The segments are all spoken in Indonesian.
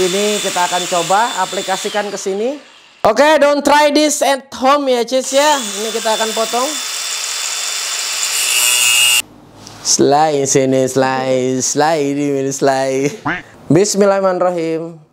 Ini kita akan coba aplikasikan ke sini. Oke, okay, don't try this at home ya, Cis ya. Ini kita akan potong. Slice ini slice, slice ini slice. Bismillahirrahmanirrahim.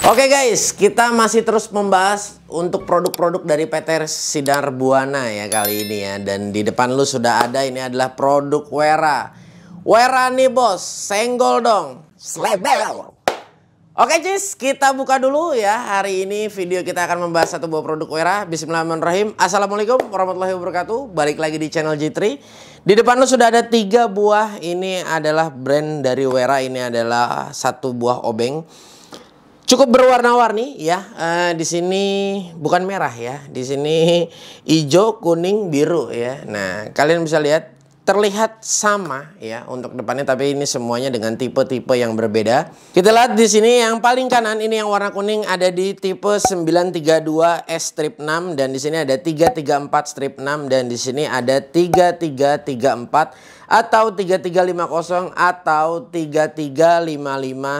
Oke okay guys, kita masih terus membahas untuk produk-produk dari PT Sidar Buana ya kali ini ya. Dan di depan lu sudah ada ini adalah produk Wera. Wera nih bos, senggol dong. Slebel. Oke okay, cis, kita buka dulu ya. Hari ini video kita akan membahas satu buah produk Wera. Bismillahirrahmanirrahim. Assalamualaikum warahmatullahi wabarakatuh. Balik lagi di channel G3. Di depan lu sudah ada tiga buah. Ini adalah brand dari Wera. Ini adalah satu buah obeng cukup berwarna-warni ya. Uh, di sini bukan merah ya, di sini hijau, kuning, biru ya. Nah, kalian bisa lihat terlihat sama ya untuk depannya tapi ini semuanya dengan tipe-tipe yang berbeda. Kita lihat di sini yang paling kanan ini yang warna kuning ada di tipe 932 S strip 6 dan di sini ada 334 strip 6 dan di sini ada 3334 atau 3350 atau 3355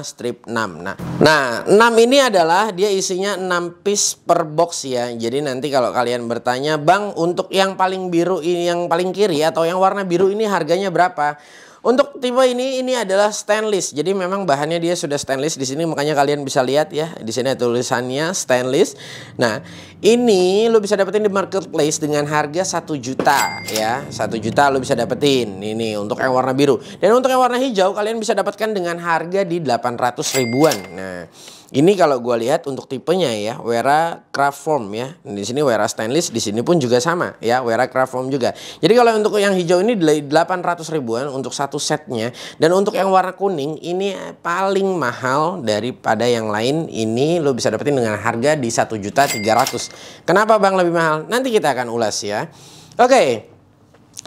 strip 6. Nah, nah 6 ini adalah dia isinya 6 piece per box ya. Jadi nanti kalau kalian bertanya, "Bang, untuk yang paling biru ini yang paling kiri atau yang warna biru ini harganya berapa?" Untuk tipe ini ini adalah stainless. Jadi memang bahannya dia sudah stainless di sini makanya kalian bisa lihat ya. Di sini tulisannya stainless. Nah, ini lu bisa dapetin di marketplace dengan harga 1 juta ya. 1 juta lu bisa dapetin. Ini untuk yang warna biru. Dan untuk yang warna hijau kalian bisa dapatkan dengan harga di 800 ribuan. Nah, ini kalau gue lihat untuk tipenya ya, Wera Craftform ya. Di sini Wera Stainless, di sini pun juga sama ya, Wera Craftform juga. Jadi kalau untuk yang hijau ini delapan 800 ribuan untuk satu setnya. Dan untuk yang warna kuning ini paling mahal daripada yang lain. Ini lo bisa dapetin dengan harga di satu juta 1.300. Kenapa bang lebih mahal? Nanti kita akan ulas ya. Oke. Okay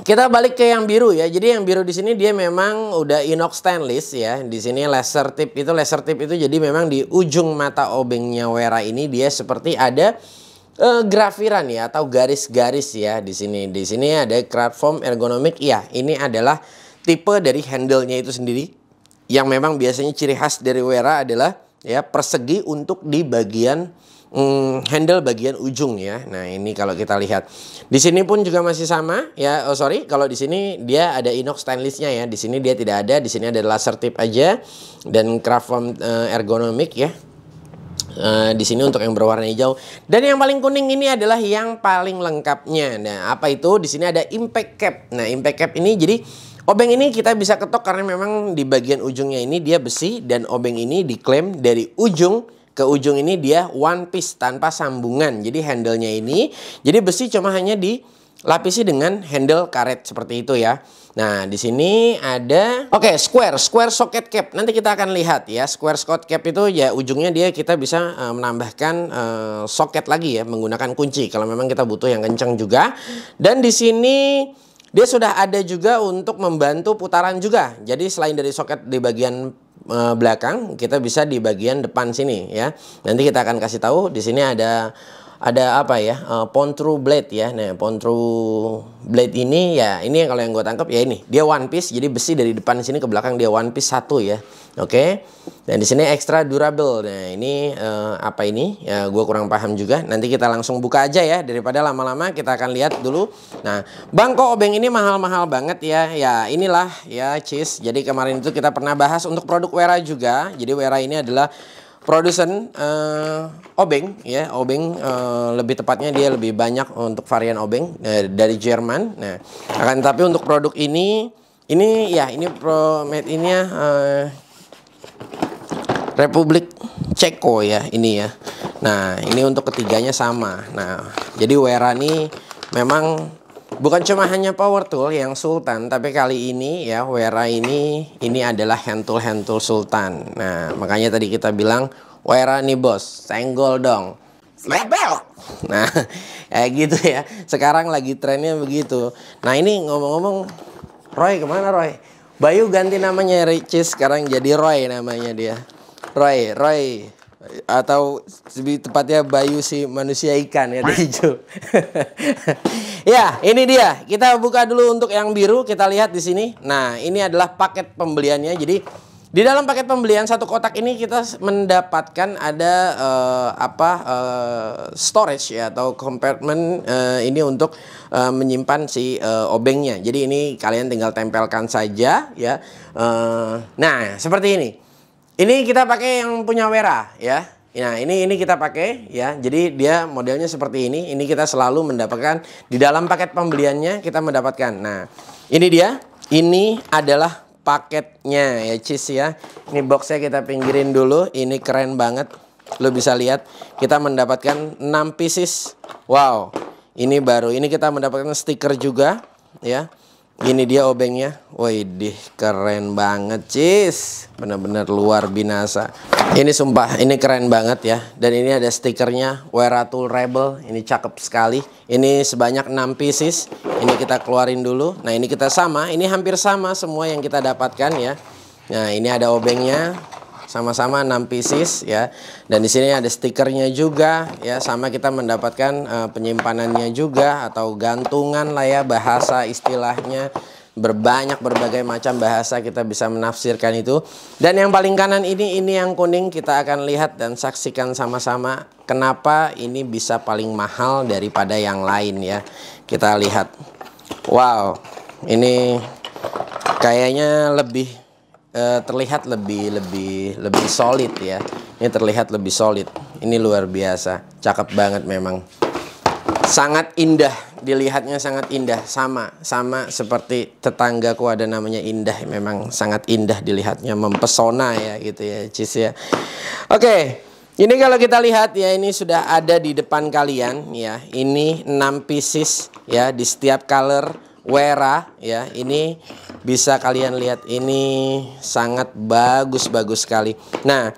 kita balik ke yang biru ya. Jadi yang biru di sini dia memang udah inox stainless ya. Di sini laser tip itu laser tip itu jadi memang di ujung mata obengnya Wera ini dia seperti ada uh, grafiran ya atau garis-garis ya di sini. Di sini ada platform ergonomik ya. Ini adalah tipe dari handle-nya itu sendiri yang memang biasanya ciri khas dari Wera adalah ya persegi untuk di bagian hmm, handle bagian ujung ya. Nah, ini kalau kita lihat. Di sini pun juga masih sama ya. Oh, sorry, kalau di sini dia ada inox stainlessnya ya. Di sini dia tidak ada, di sini ada laser tip aja dan craft form uh, eh, ergonomik ya. Uh, di sini untuk yang berwarna hijau dan yang paling kuning ini adalah yang paling lengkapnya. Nah, apa itu? Di sini ada impact cap. Nah, impact cap ini jadi Obeng ini kita bisa ketok karena memang di bagian ujungnya ini dia besi dan obeng ini diklaim dari ujung ke ujung ini dia one piece tanpa sambungan. Jadi handle-nya ini, jadi besi cuma hanya dilapisi dengan handle karet seperti itu ya. Nah, di sini ada oke okay, square, square socket cap. Nanti kita akan lihat ya, square socket cap itu ya ujungnya dia kita bisa uh, menambahkan uh, socket lagi ya menggunakan kunci kalau memang kita butuh yang kencang juga. Dan di sini dia sudah ada juga untuk membantu putaran juga. Jadi selain dari soket di bagian Eh, belakang kita bisa di bagian depan sini ya nanti kita akan kasih tahu di sini ada ada apa ya uh, eh, Pontru Blade ya. Nah Pontru Blade ini ya ini yang kalau yang gue tangkap ya ini dia one piece jadi besi dari depan sini ke belakang dia one piece satu ya. Oke okay? dan di sini extra durable. Nah ini uh, apa ini? Ya gue kurang paham juga. Nanti kita langsung buka aja ya daripada lama-lama kita akan lihat dulu. Nah bangkok obeng ini mahal-mahal banget ya. Ya inilah ya cheese. Jadi kemarin itu kita pernah bahas untuk produk Wera juga. Jadi Wera ini adalah produsen uh, obeng ya obeng uh, lebih tepatnya dia lebih banyak untuk varian obeng uh, dari Jerman nah akan tapi untuk produk ini ini ya ini pro made ya uh, Republik Ceko ya ini ya nah ini untuk ketiganya sama nah jadi Wera ini memang Bukan cuma hanya power tool yang sultan, tapi kali ini ya Wera ini ini adalah hand tool hand tool sultan. Nah, makanya tadi kita bilang Wera nih bos, senggol dong. Sebel. Nah, kayak gitu ya. Sekarang lagi trennya begitu. Nah, ini ngomong-ngomong Roy kemana Roy? Bayu ganti namanya Ricis sekarang jadi Roy namanya dia. Roy, Roy atau lebih tepatnya Bayu si manusia ikan ya hijau. ya, ini dia. Kita buka dulu untuk yang biru, kita lihat di sini. Nah, ini adalah paket pembeliannya. Jadi di dalam paket pembelian satu kotak ini kita mendapatkan ada uh, apa uh, storage ya atau compartment uh, ini untuk uh, menyimpan si uh, obengnya. Jadi ini kalian tinggal tempelkan saja ya. Uh, nah, seperti ini. Ini kita pakai yang punya Wera ya. Nah, ini ini kita pakai ya. Jadi dia modelnya seperti ini. Ini kita selalu mendapatkan di dalam paket pembeliannya kita mendapatkan. Nah, ini dia. Ini adalah paketnya ya, Cis ya. Ini boxnya kita pinggirin dulu. Ini keren banget. Lo bisa lihat kita mendapatkan 6 pieces. Wow. Ini baru. Ini kita mendapatkan stiker juga ya. Ini dia obengnya. Widih, keren banget, cis. benar-benar luar binasa. Ini sumpah, ini keren banget ya. Dan ini ada stikernya Weratul Rebel. Ini cakep sekali. Ini sebanyak 6 pieces. Ini kita keluarin dulu. Nah, ini kita sama. Ini hampir sama semua yang kita dapatkan ya. Nah, ini ada obengnya sama-sama 6 pieces ya. Dan di sini ada stikernya juga ya, sama kita mendapatkan uh, penyimpanannya juga atau gantungan lah ya bahasa istilahnya berbanyak berbagai macam bahasa kita bisa menafsirkan itu. Dan yang paling kanan ini ini yang kuning kita akan lihat dan saksikan sama-sama kenapa ini bisa paling mahal daripada yang lain ya. Kita lihat. Wow, ini kayaknya lebih Eh, terlihat lebih lebih lebih solid ya. Ini terlihat lebih solid. Ini luar biasa, cakep banget memang. Sangat indah, dilihatnya sangat indah. Sama, sama seperti tetanggaku ada namanya Indah, memang sangat indah dilihatnya, mempesona ya gitu ya, Cis ya. Oke. Ini kalau kita lihat ya ini sudah ada di depan kalian ya. Ini 6 pieces ya di setiap color Wera ya ini bisa kalian lihat ini sangat bagus-bagus sekali. Nah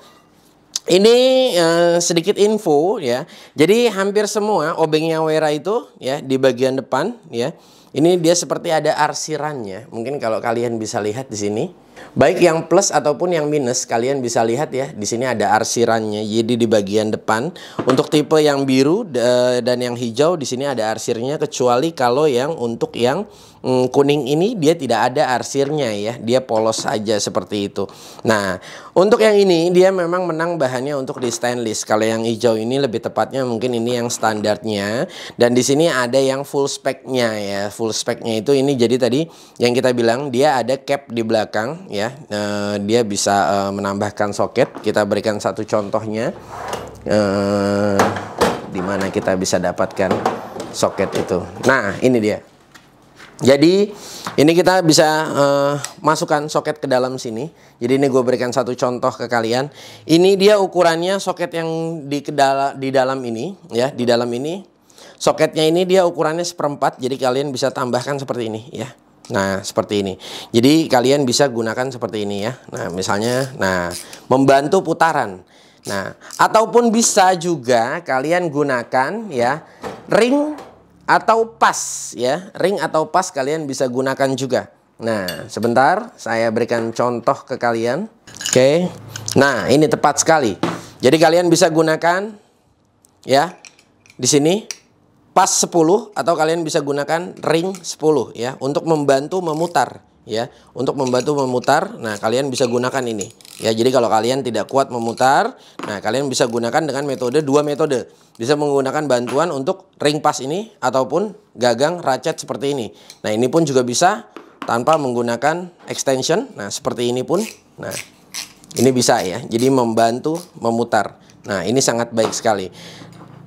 ini eh, sedikit info ya. Jadi hampir semua obengnya Wera itu ya di bagian depan ya. Ini dia seperti ada arsirannya. Mungkin kalau kalian bisa lihat di sini Baik yang plus ataupun yang minus, kalian bisa lihat ya, di sini ada arsirannya, jadi di bagian depan. Untuk tipe yang biru eh, dan yang hijau, di sini ada arsirnya, kecuali kalau yang untuk yang mm, kuning ini dia tidak ada arsirnya ya, dia polos saja seperti itu. Nah, untuk yang ini dia memang menang bahannya untuk di stainless. Kalau yang hijau ini lebih tepatnya mungkin ini yang standarnya dan di sini ada yang full speknya ya. Full speknya itu ini jadi tadi yang kita bilang dia ada cap di belakang ya. uh, dia bisa uh, menambahkan soket. Kita berikan satu contohnya. uh, di mana kita bisa dapatkan soket itu. Nah, ini dia. Jadi ini kita bisa uh, masukkan soket ke dalam sini. Jadi ini gue berikan satu contoh ke kalian. Ini dia ukurannya soket yang di kedala, di dalam ini, ya di dalam ini. Soketnya ini dia ukurannya seperempat. Jadi kalian bisa tambahkan seperti ini, ya. Nah seperti ini. Jadi kalian bisa gunakan seperti ini ya. Nah misalnya, nah membantu putaran. Nah ataupun bisa juga kalian gunakan ya ring atau pas ya, ring atau pas kalian bisa gunakan juga. Nah, sebentar saya berikan contoh ke kalian. Oke. Nah, ini tepat sekali. Jadi kalian bisa gunakan ya di sini pas 10 atau kalian bisa gunakan ring 10 ya untuk membantu memutar ya untuk membantu memutar. Nah, kalian bisa gunakan ini. Ya, jadi kalau kalian tidak kuat memutar, nah kalian bisa gunakan dengan metode dua metode. Bisa menggunakan bantuan untuk ring pas ini ataupun gagang racet seperti ini. Nah, ini pun juga bisa tanpa menggunakan extension. Nah, seperti ini pun. Nah, ini bisa ya. Jadi membantu memutar. Nah, ini sangat baik sekali.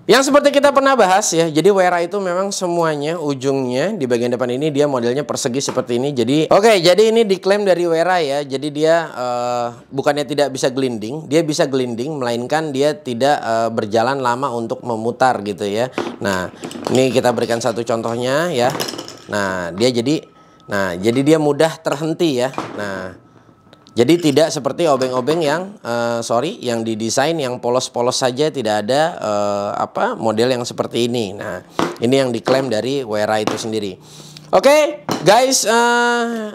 Yang seperti kita pernah bahas ya, jadi Wera itu memang semuanya ujungnya di bagian depan ini dia modelnya persegi seperti ini. Jadi oke, okay, jadi ini diklaim dari Wera ya. Jadi dia uh, bukannya tidak bisa gelinding, dia bisa gelinding, melainkan dia tidak uh, berjalan lama untuk memutar gitu ya. Nah, ini kita berikan satu contohnya ya. Nah, dia jadi, nah jadi dia mudah terhenti ya. Nah. Jadi tidak seperti obeng-obeng yang uh, sorry yang didesain yang polos-polos saja tidak ada uh, apa model yang seperti ini. Nah, ini yang diklaim dari Wera itu sendiri. Oke, okay, guys, uh,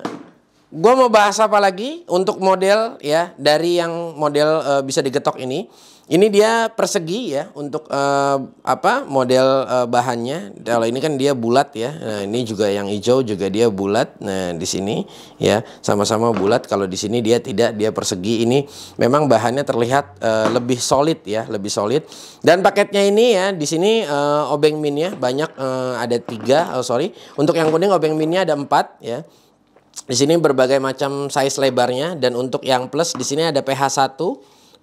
Gue mau bahas apa lagi untuk model ya dari yang model uh, bisa digetok ini. Ini dia persegi ya untuk uh, apa model uh, bahannya. Kalau ini kan dia bulat ya. Nah, ini juga yang hijau juga dia bulat. Nah, di sini ya sama-sama bulat. Kalau di sini dia tidak dia persegi. Ini memang bahannya terlihat uh, lebih solid ya, lebih solid. Dan paketnya ini ya di sini uh, obeng minnya banyak uh, ada tiga. Oh, sorry, untuk yang kuning obeng minnya ada empat ya. Di sini berbagai macam size lebarnya dan untuk yang plus di sini ada PH1,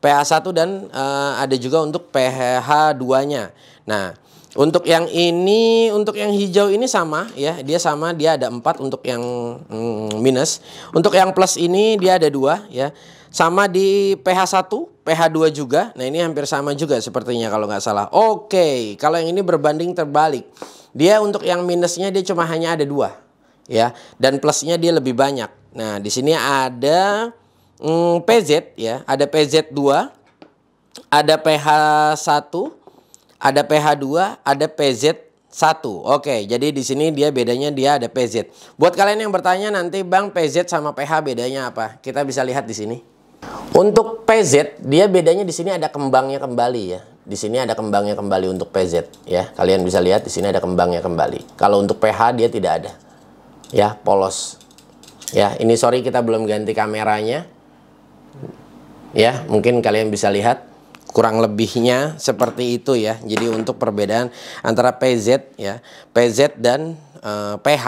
PH1 dan uh, ada juga untuk PH2-nya. Nah, untuk yang ini, untuk yang hijau ini sama ya, dia sama, dia ada empat untuk yang mm, minus. Untuk yang plus ini dia ada dua ya, sama di PH1, PH2 juga. Nah ini hampir sama juga sepertinya kalau nggak salah. Oke, kalau yang ini berbanding terbalik, dia untuk yang minusnya dia cuma hanya ada dua ya dan plusnya dia lebih banyak. Nah, di sini ada mm, PZ ya, ada PZ2, ada PH1, ada PH2, ada PZ1. Oke, jadi di sini dia bedanya dia ada PZ. Buat kalian yang bertanya nanti Bang PZ sama PH bedanya apa? Kita bisa lihat di sini. Untuk PZ dia bedanya di sini ada kembangnya kembali ya. Di sini ada kembangnya kembali untuk PZ ya. Kalian bisa lihat di sini ada kembangnya kembali. Kalau untuk PH dia tidak ada ya polos ya ini sorry kita belum ganti kameranya ya mungkin kalian bisa lihat kurang lebihnya seperti itu ya jadi untuk perbedaan antara PZ ya PZ dan uh, eh, PH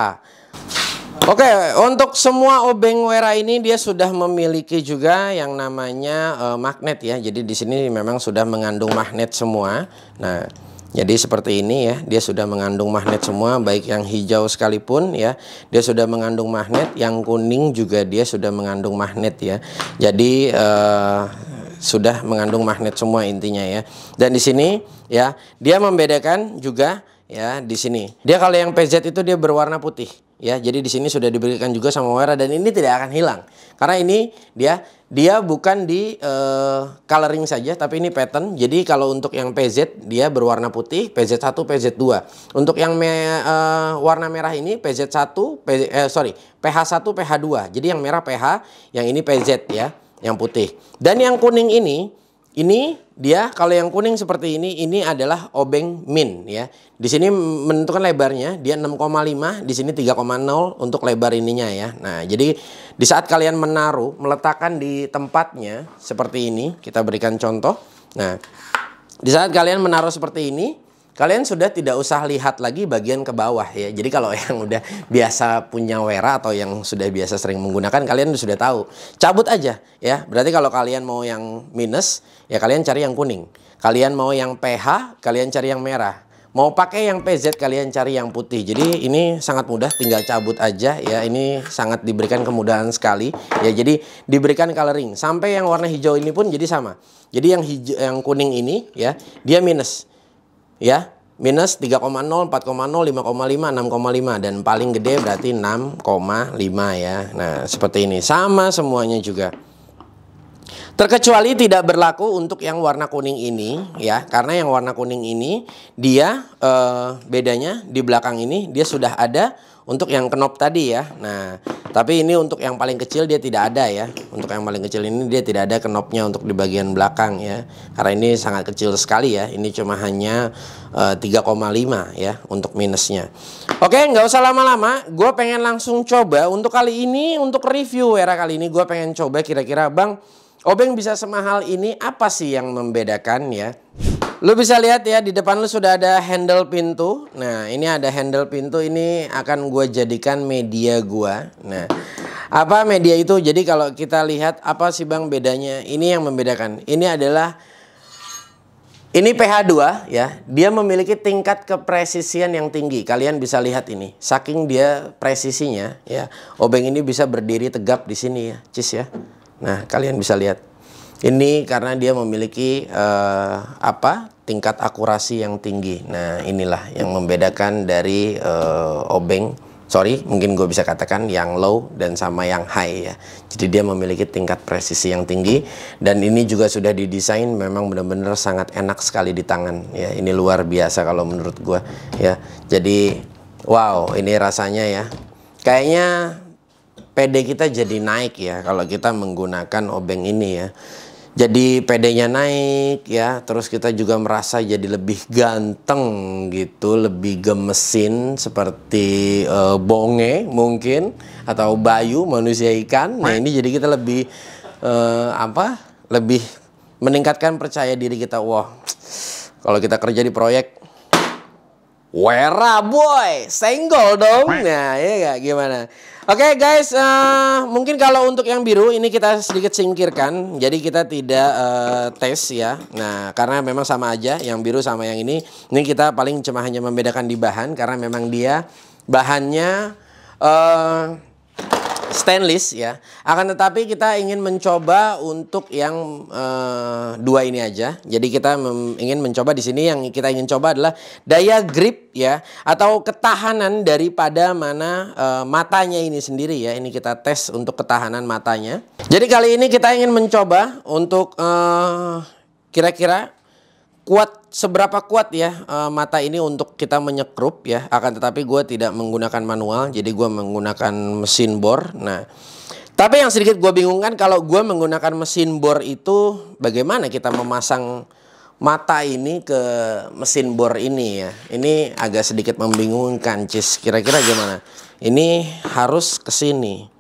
Oke, untuk semua obeng wera ini dia sudah memiliki juga yang namanya uh, magnet ya. Jadi di sini memang sudah mengandung magnet semua. Nah, jadi seperti ini ya, dia sudah mengandung magnet semua, baik yang hijau sekalipun ya, dia sudah mengandung magnet, yang kuning juga dia sudah mengandung magnet ya. Jadi uh, sudah mengandung magnet semua intinya ya. Dan di sini ya, dia membedakan juga ya di sini. Dia kalau yang PZ itu dia berwarna putih ya. Jadi di sini sudah diberikan juga sama warna dan ini tidak akan hilang. Karena ini dia dia bukan di uh, coloring saja, tapi ini pattern. Jadi kalau untuk yang PZ, dia berwarna putih, PZ1, PZ2. Untuk yang me, uh, warna merah ini, PZ1, PZ, eh, sorry, PH1, PH2. Jadi yang merah PH, yang ini PZ ya, yang putih. Dan yang kuning ini, ini dia kalau yang kuning seperti ini, ini adalah obeng min ya. Di sini menentukan lebarnya, dia 6,5, di sini 3,0 untuk lebar ininya ya. Nah, jadi di saat kalian menaruh, meletakkan di tempatnya seperti ini, kita berikan contoh. Nah, di saat kalian menaruh seperti ini, Kalian sudah tidak usah lihat lagi bagian ke bawah ya. Jadi kalau yang udah biasa punya wera atau yang sudah biasa sering menggunakan kalian sudah tahu. Cabut aja ya. Berarti kalau kalian mau yang minus ya kalian cari yang kuning. Kalian mau yang PH, kalian cari yang merah. Mau pakai yang PZ kalian cari yang putih. Jadi ini sangat mudah tinggal cabut aja ya. Ini sangat diberikan kemudahan sekali. Ya jadi diberikan coloring sampai yang warna hijau ini pun jadi sama. Jadi yang hijau yang kuning ini ya dia minus ya minus 3,0, 4,0, 5,5, 6,5 dan paling gede berarti 6,5 ya. Nah, seperti ini sama semuanya juga. Terkecuali tidak berlaku untuk yang warna kuning ini ya, karena yang warna kuning ini dia eh, bedanya di belakang ini dia sudah ada untuk yang knob tadi ya. Nah, tapi ini untuk yang paling kecil dia tidak ada ya. Untuk yang paling kecil ini dia tidak ada knobnya untuk di bagian belakang ya. Karena ini sangat kecil sekali ya. Ini cuma hanya uh, eh, 3,5 ya untuk minusnya. Oke, nggak usah lama-lama. Gue pengen langsung coba untuk kali ini untuk review era kali ini gue pengen coba kira-kira bang obeng bisa semahal ini apa sih yang membedakan ya? Lu bisa lihat ya di depan lu sudah ada handle pintu. Nah, ini ada handle pintu ini akan gua jadikan media gua. Nah, apa media itu? Jadi kalau kita lihat apa sih Bang bedanya? Ini yang membedakan. Ini adalah ini pH2 ya, dia memiliki tingkat kepresisian yang tinggi. Kalian bisa lihat ini, saking dia presisinya ya. Obeng ini bisa berdiri tegap di sini ya, cis ya. Nah, kalian bisa lihat. Ini karena dia memiliki uh, apa? tingkat akurasi yang tinggi. Nah, inilah yang membedakan dari uh, obeng. Sorry, mungkin gue bisa katakan yang low dan sama yang high ya. Jadi dia memiliki tingkat presisi yang tinggi dan ini juga sudah didesain memang benar-benar sangat enak sekali di tangan ya. Ini luar biasa kalau menurut gue ya. Jadi wow, ini rasanya ya. Kayaknya PD kita jadi naik ya kalau kita menggunakan obeng ini ya jadi pedenya naik ya, terus kita juga merasa jadi lebih ganteng gitu, lebih gemesin seperti uh, bonge mungkin atau bayu manusia ikan. Nah, ini jadi kita lebih uh, apa? Lebih meningkatkan percaya diri kita. Wah. Kalau kita kerja di proyek Wera boy, senggol dong. Nah, ya gak? gimana? Oke okay, guys, uh, mungkin kalau untuk yang biru ini kita sedikit singkirkan, jadi kita tidak uh, tes ya. Nah, karena memang sama aja, yang biru sama yang ini. Ini kita paling cuma hanya membedakan di bahan, karena memang dia bahannya uh, stainless ya. Akan tetapi kita ingin mencoba untuk yang uh, dua ini aja. Jadi kita ingin mencoba di sini yang kita ingin coba adalah daya grip ya atau ketahanan daripada mana uh, matanya ini sendiri ya. Ini kita tes untuk ketahanan matanya. Jadi kali ini kita ingin mencoba untuk uh, eh, kira -kira kuat seberapa kuat ya uh, mata ini untuk kita menyekrup ya akan tetapi gue tidak menggunakan manual jadi gue menggunakan mesin bor nah tapi yang sedikit gue bingung kan kalau gue menggunakan mesin bor itu bagaimana kita memasang mata ini ke mesin bor ini ya ini agak sedikit membingungkan cis kira-kira gimana ini harus kesini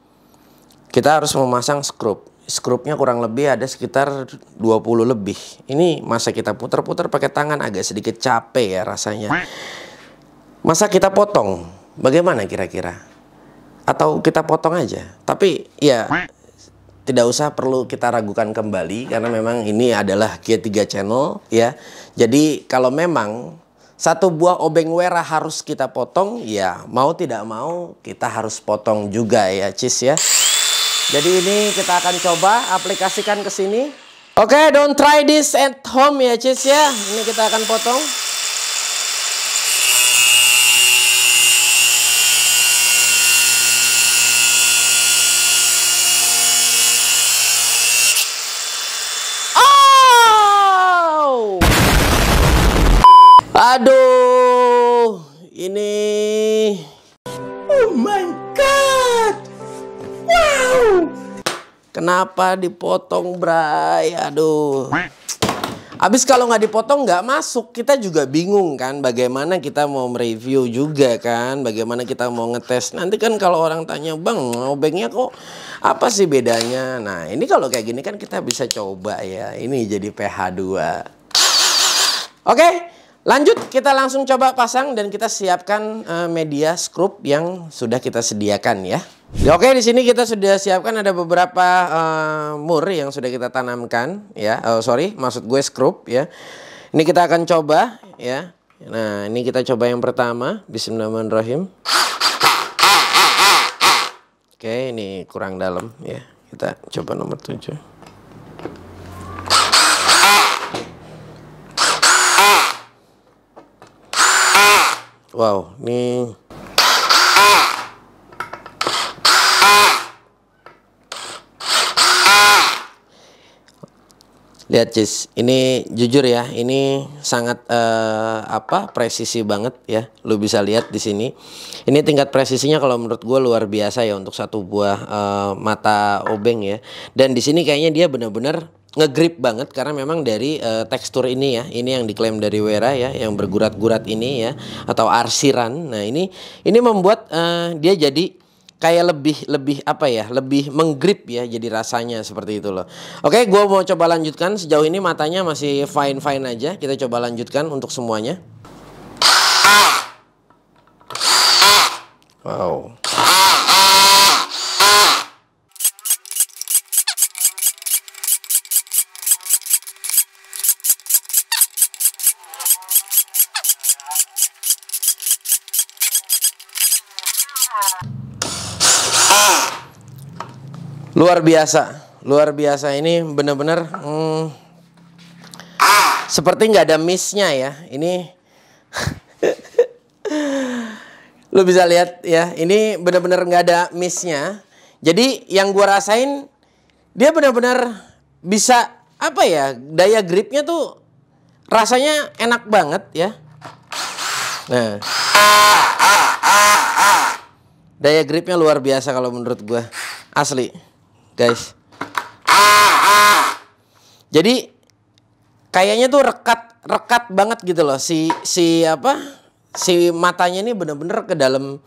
kita harus memasang skrup skrupnya kurang lebih ada sekitar 20 lebih. Ini masa kita putar-putar pakai tangan agak sedikit capek ya rasanya. Masa kita potong, bagaimana kira-kira? Atau kita potong aja. Tapi ya tidak usah perlu kita ragukan kembali karena memang ini adalah G3 channel ya. Jadi kalau memang satu buah obeng wera harus kita potong ya mau tidak mau kita harus potong juga ya cis ya. Jadi ini kita akan coba aplikasikan ke sini. Oke, okay, don't try this at home ya, Cis ya. Ini kita akan potong. Oh! Aduh, ini. Oh my Kenapa dipotong, Bray? Aduh. Habis kalau nggak dipotong nggak masuk, kita juga bingung kan bagaimana kita mau mereview juga kan, bagaimana kita mau ngetes. Nanti kan kalau orang tanya, "Bang, obengnya kok apa sih bedanya?" Nah, ini kalau kayak gini kan kita bisa coba ya. Ini jadi PH2. Oke. Okay? Lanjut, kita langsung coba pasang dan kita siapkan uh, media skrup yang sudah kita sediakan ya. ya. Oke, di sini kita sudah siapkan ada beberapa uh, eh, mur yang sudah kita tanamkan ya. Oh, sorry, maksud gue skrup ya. Ini kita akan coba ya. Nah, ini kita coba yang pertama. Bismillahirrahmanirrahim. Oke, ini kurang dalam ya. Kita coba nomor tujuh Wow, ini Lihat Cis, ini jujur ya, ini sangat eh, apa presisi banget ya. Lu bisa lihat di sini. Ini tingkat presisinya kalau menurut gue luar biasa ya untuk satu buah eh, mata obeng ya. Dan di sini kayaknya dia benar-benar ngegrip banget karena memang dari uh, tekstur ini ya ini yang diklaim dari Wera ya yang bergurat-gurat ini ya atau arsiran nah ini ini membuat uh, dia jadi kayak lebih lebih apa ya lebih menggrip ya jadi rasanya seperti itu loh oke gue mau coba lanjutkan sejauh ini matanya masih fine fine aja kita coba lanjutkan untuk semuanya wow luar biasa luar biasa ini benar-benar hmm, seperti nggak ada missnya ya ini lu bisa lihat ya ini benar-benar nggak ada missnya jadi yang gua rasain dia benar-benar bisa apa ya daya gripnya tuh rasanya enak banget ya nah daya gripnya luar biasa kalau menurut gua asli guys. Jadi kayaknya tuh rekat rekat banget gitu loh si si apa si matanya ini bener-bener ke dalam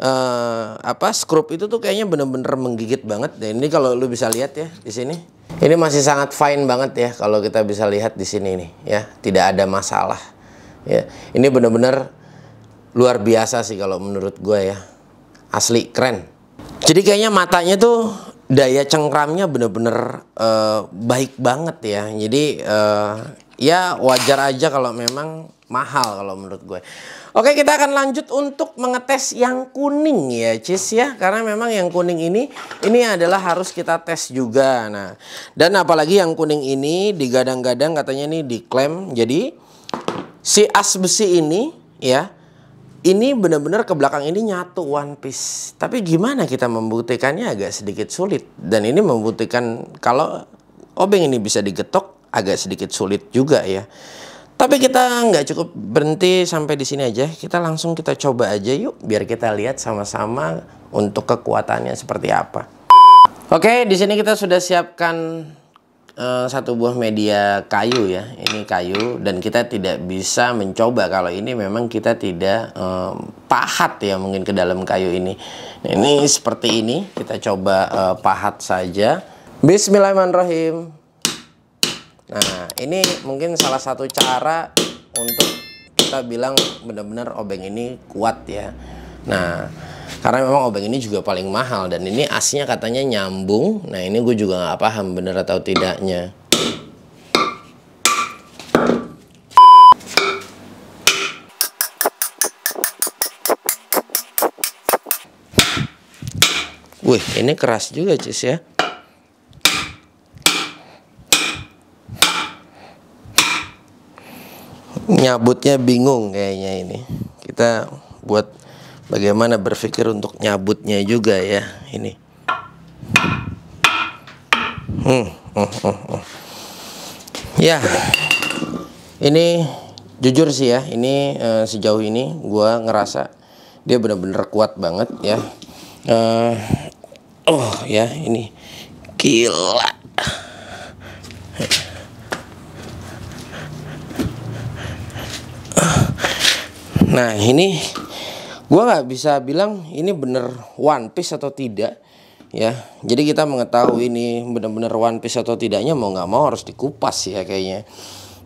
uh, apa skrup itu tuh kayaknya bener-bener menggigit banget. Dan ini kalau lu bisa lihat ya di sini. Ini masih sangat fine banget ya kalau kita bisa lihat di sini nih ya, tidak ada masalah. Ya, ini bener-bener luar biasa sih kalau menurut gue ya. Asli keren. Jadi kayaknya matanya tuh daya cengkramnya bener-bener uh, baik banget ya. Jadi uh, ya wajar aja kalau memang mahal kalau menurut gue. Oke kita akan lanjut untuk mengetes yang kuning ya Cis ya. Karena memang yang kuning ini ini adalah harus kita tes juga. Nah dan apalagi yang kuning ini digadang-gadang katanya ini diklaim. Jadi si as besi ini ya ini benar-benar ke belakang ini nyatu One Piece. Tapi gimana kita membuktikannya agak sedikit sulit. Dan ini membuktikan kalau obeng ini bisa digetok agak sedikit sulit juga ya. Tapi kita nggak cukup berhenti sampai di sini aja. Kita langsung kita coba aja yuk biar kita lihat sama-sama untuk kekuatannya seperti apa. Oke, di sini kita sudah siapkan Eh, satu buah media kayu ya ini kayu dan kita tidak bisa mencoba kalau ini memang kita tidak um, pahat ya mungkin ke dalam kayu ini nah, ini seperti ini kita coba uh, pahat saja Bismillahirrahmanirrahim nah ini mungkin salah satu cara untuk kita bilang benar-benar obeng ini kuat ya nah karena memang obeng ini juga paling mahal dan ini asnya katanya nyambung nah ini gue juga nggak paham bener atau tidaknya Wih, ini keras juga, Cis ya. Nyabutnya bingung kayaknya ini. Kita buat bagaimana berpikir untuk nyabutnya juga ya ini hmm, hmm, hmm, hmm. ya ini jujur sih ya ini uh, sejauh ini gue ngerasa dia benar-benar kuat banget ya uh, oh ya ini gila nah ini Gua nggak bisa bilang ini bener One Piece atau tidak ya. Jadi kita mengetahui ini benar-benar One Piece atau tidaknya mau nggak mau harus dikupas ya kayaknya.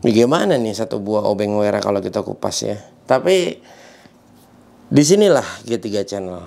Bagaimana ya, nih satu buah obeng wera kalau kita kupas ya. Tapi disinilah G3 Channel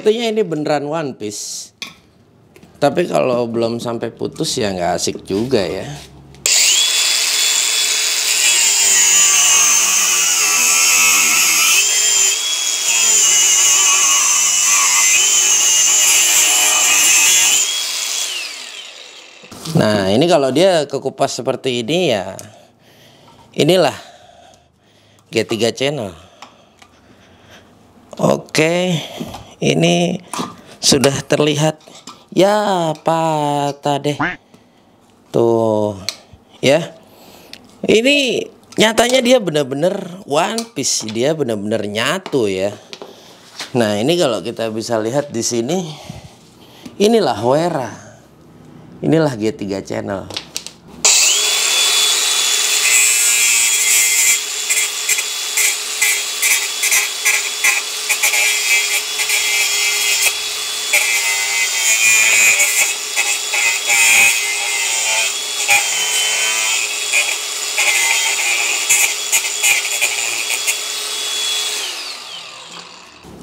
Sepertinya ini beneran One Piece. Tapi kalau belum sampai putus ya nggak asik juga ya. Nah ini kalau dia kekupas seperti ini ya Inilah G3 channel Oke okay ini sudah terlihat ya patah deh tuh ya ini nyatanya dia benar-benar one piece dia benar-benar nyatu ya nah ini kalau kita bisa lihat di sini inilah Wera inilah G3 channel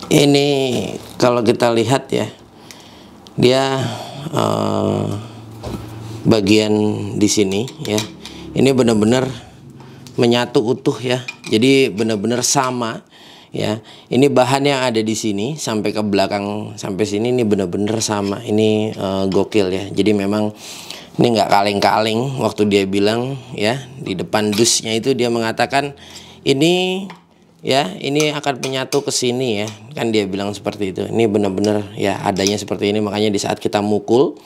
ini kalau kita lihat ya dia eh, bagian di sini ya ini benar-benar menyatu utuh ya jadi benar-benar sama ya ini bahan yang ada di sini sampai ke belakang sampai sini ini benar-benar sama ini eh, gokil ya jadi memang ini nggak kaleng-kaleng waktu dia bilang ya di depan dusnya itu dia mengatakan ini ya ini akan menyatu ke sini ya kan dia bilang seperti itu ini benar-benar ya adanya seperti ini makanya di saat kita mukul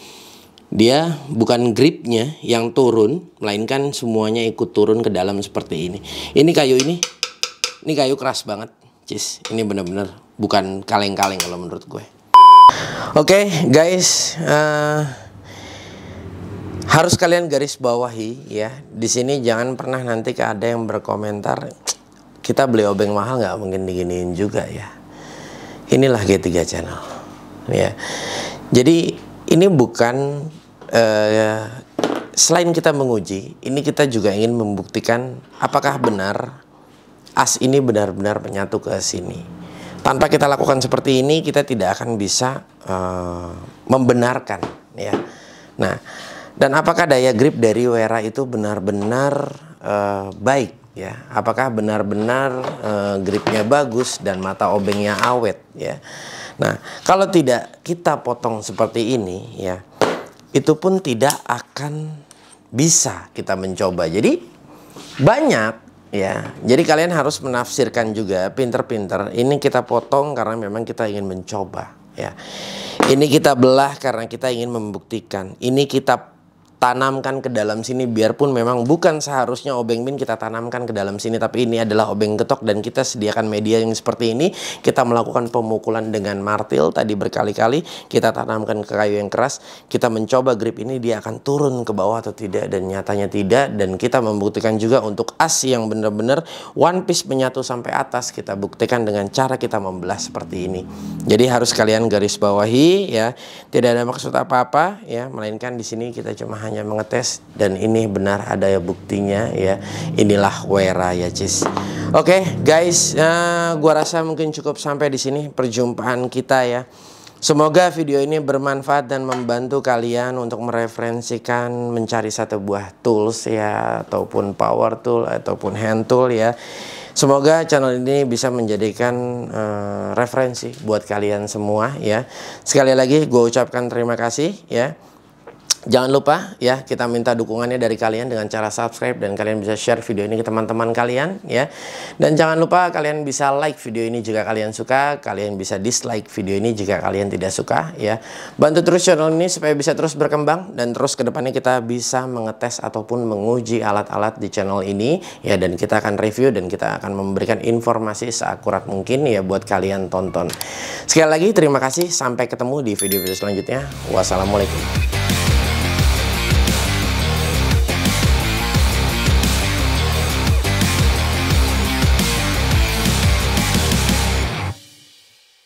dia bukan gripnya yang turun melainkan semuanya ikut turun ke dalam seperti ini ini kayu ini ini kayu keras banget cis ini benar-benar bukan kaleng-kaleng kalau menurut gue oke okay, guys uh, harus kalian garis bawahi ya di sini jangan pernah nanti ada yang berkomentar kita beli obeng mahal nggak mungkin diginiin juga ya. Inilah G3 channel. Ya. Jadi ini bukan uh, selain kita menguji, ini kita juga ingin membuktikan apakah benar as ini benar-benar menyatu ke sini. Tanpa kita lakukan seperti ini, kita tidak akan bisa uh, membenarkan ya. Nah, dan apakah daya grip dari Wera itu benar-benar uh, baik? ya apakah benar-benar e, gripnya bagus dan mata obengnya awet ya nah kalau tidak kita potong seperti ini ya itu pun tidak akan bisa kita mencoba jadi banyak ya jadi kalian harus menafsirkan juga pinter-pinter ini kita potong karena memang kita ingin mencoba ya ini kita belah karena kita ingin membuktikan ini kita tanamkan ke dalam sini biarpun memang bukan seharusnya obeng min kita tanamkan ke dalam sini tapi ini adalah obeng getok dan kita sediakan media yang seperti ini kita melakukan pemukulan dengan martil tadi berkali-kali kita tanamkan ke kayu yang keras kita mencoba grip ini dia akan turun ke bawah atau tidak dan nyatanya tidak dan kita membuktikan juga untuk as yang benar-benar one piece menyatu sampai atas kita buktikan dengan cara kita membelah seperti ini jadi harus kalian garis bawahi ya tidak ada maksud apa-apa ya melainkan di sini kita cuma hanya hanya mengetes dan ini benar ada ya buktinya ya. Inilah Wera ya Cis. Oke okay, guys, uh, gua rasa mungkin cukup sampai di sini perjumpaan kita ya. Semoga video ini bermanfaat dan membantu kalian untuk mereferensikan mencari satu buah tools ya ataupun power tool ataupun hand tool ya. Semoga channel ini bisa menjadikan uh, referensi buat kalian semua ya. Sekali lagi gue ucapkan terima kasih ya. Jangan lupa ya kita minta dukungannya dari kalian dengan cara subscribe dan kalian bisa share video ini ke teman-teman kalian ya. Dan jangan lupa kalian bisa like video ini jika kalian suka, kalian bisa dislike video ini jika kalian tidak suka ya. Bantu terus channel ini supaya bisa terus berkembang dan terus ke depannya kita bisa mengetes ataupun menguji alat-alat di channel ini ya dan kita akan review dan kita akan memberikan informasi seakurat mungkin ya buat kalian tonton. Sekali lagi terima kasih sampai ketemu di video-video selanjutnya. Wassalamualaikum.